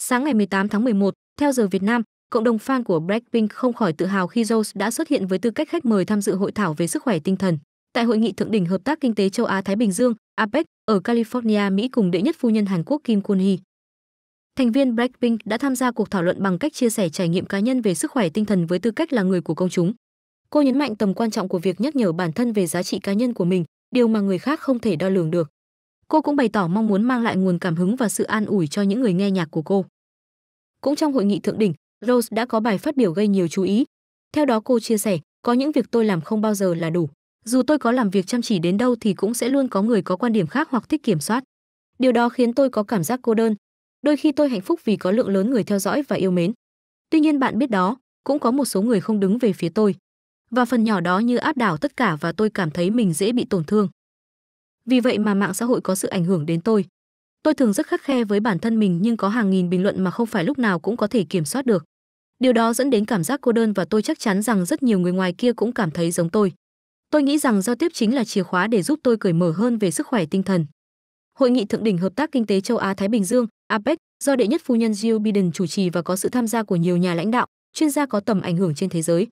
Sáng ngày 18 tháng 11, theo giờ Việt Nam, cộng đồng fan của Blackpink không khỏi tự hào khi Rose đã xuất hiện với tư cách khách mời tham dự hội thảo về sức khỏe tinh thần. Tại hội nghị thượng đỉnh hợp tác kinh tế châu Á Thái Bình Dương APEC ở California, Mỹ cùng đệ nhất phu nhân Hàn Quốc Kim Kun Hee. Thành viên Blackpink đã tham gia cuộc thảo luận bằng cách chia sẻ trải nghiệm cá nhân về sức khỏe tinh thần với tư cách là người của công chúng. Cô nhấn mạnh tầm quan trọng của việc nhắc nhở bản thân về giá trị cá nhân của mình, điều mà người khác không thể đo lường được. Cô cũng bày tỏ mong muốn mang lại nguồn cảm hứng và sự an ủi cho những người nghe nhạc của cô. Cũng trong hội nghị thượng đỉnh, Rose đã có bài phát biểu gây nhiều chú ý. Theo đó cô chia sẻ, có những việc tôi làm không bao giờ là đủ. Dù tôi có làm việc chăm chỉ đến đâu thì cũng sẽ luôn có người có quan điểm khác hoặc thích kiểm soát. Điều đó khiến tôi có cảm giác cô đơn. Đôi khi tôi hạnh phúc vì có lượng lớn người theo dõi và yêu mến. Tuy nhiên bạn biết đó, cũng có một số người không đứng về phía tôi. Và phần nhỏ đó như áp đảo tất cả và tôi cảm thấy mình dễ bị tổn thương vì vậy mà mạng xã hội có sự ảnh hưởng đến tôi tôi thường rất khắc khe với bản thân mình nhưng có hàng nghìn bình luận mà không phải lúc nào cũng có thể kiểm soát được điều đó dẫn đến cảm giác cô đơn và tôi chắc chắn rằng rất nhiều người ngoài kia cũng cảm thấy giống tôi tôi nghĩ rằng giao tiếp chính là chìa khóa để giúp tôi cởi mở hơn về sức khỏe tinh thần hội nghị thượng đỉnh hợp tác kinh tế châu á thái bình dương apec do đệ nhất phu nhân jill biden chủ trì và có sự tham gia của nhiều nhà lãnh đạo chuyên gia có tầm ảnh hưởng trên thế giới